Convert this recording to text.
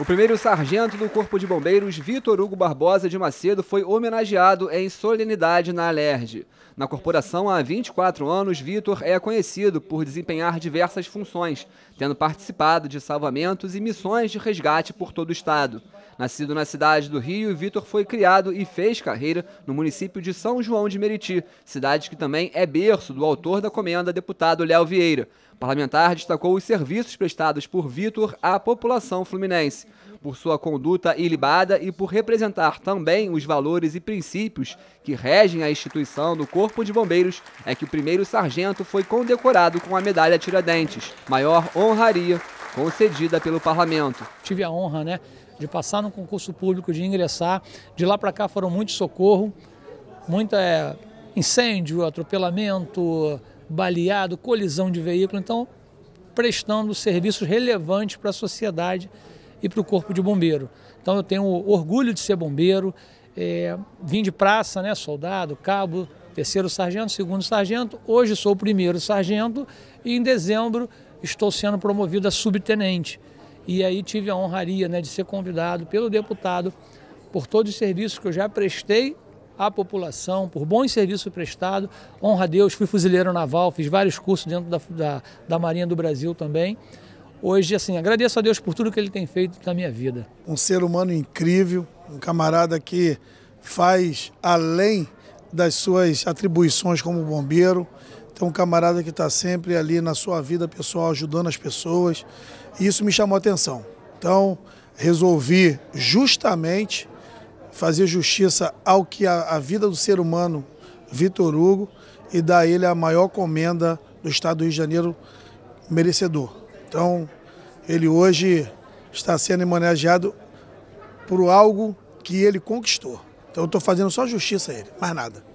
O primeiro sargento do Corpo de Bombeiros, Vitor Hugo Barbosa de Macedo, foi homenageado em solenidade na Alerj. Na corporação, há 24 anos, Vitor é conhecido por desempenhar diversas funções, tendo participado de salvamentos e missões de resgate por todo o estado. Nascido na cidade do Rio, Vitor foi criado e fez carreira no município de São João de Meriti, cidade que também é berço do autor da comenda, deputado Léo Vieira parlamentar destacou os serviços prestados por Vitor à população fluminense, por sua conduta ilibada e por representar também os valores e princípios que regem a instituição do Corpo de Bombeiros, é que o primeiro sargento foi condecorado com a medalha Tiradentes, maior honraria concedida pelo parlamento. Tive a honra, né, de passar no concurso público, de ingressar. De lá para cá foram muito socorro, muita é, incêndio, atropelamento, baleado, colisão de veículo. Então, prestando serviços relevantes para a sociedade e para o corpo de bombeiro. Então, eu tenho orgulho de ser bombeiro. É, vim de praça, né, soldado, cabo, terceiro sargento, segundo sargento. Hoje sou o primeiro sargento e em dezembro estou sendo promovido a subtenente. E aí tive a honraria né, de ser convidado pelo deputado por todos os serviços que eu já prestei à população, por bom serviço prestado. Honra a Deus, fui fuzileiro naval, fiz vários cursos dentro da, da, da Marinha do Brasil também. Hoje, assim, agradeço a Deus por tudo que ele tem feito na minha vida. Um ser humano incrível, um camarada que faz além das suas atribuições como bombeiro. Tem um camarada que está sempre ali na sua vida pessoal ajudando as pessoas. E isso me chamou a atenção. Então, resolvi justamente fazer justiça ao que a, a vida do ser humano, Vitor Hugo, e dar a ele a maior comenda do Estado do Rio de Janeiro merecedor. Então, ele hoje está sendo homenageado por algo que ele conquistou. Então, eu estou fazendo só justiça a ele, mais nada.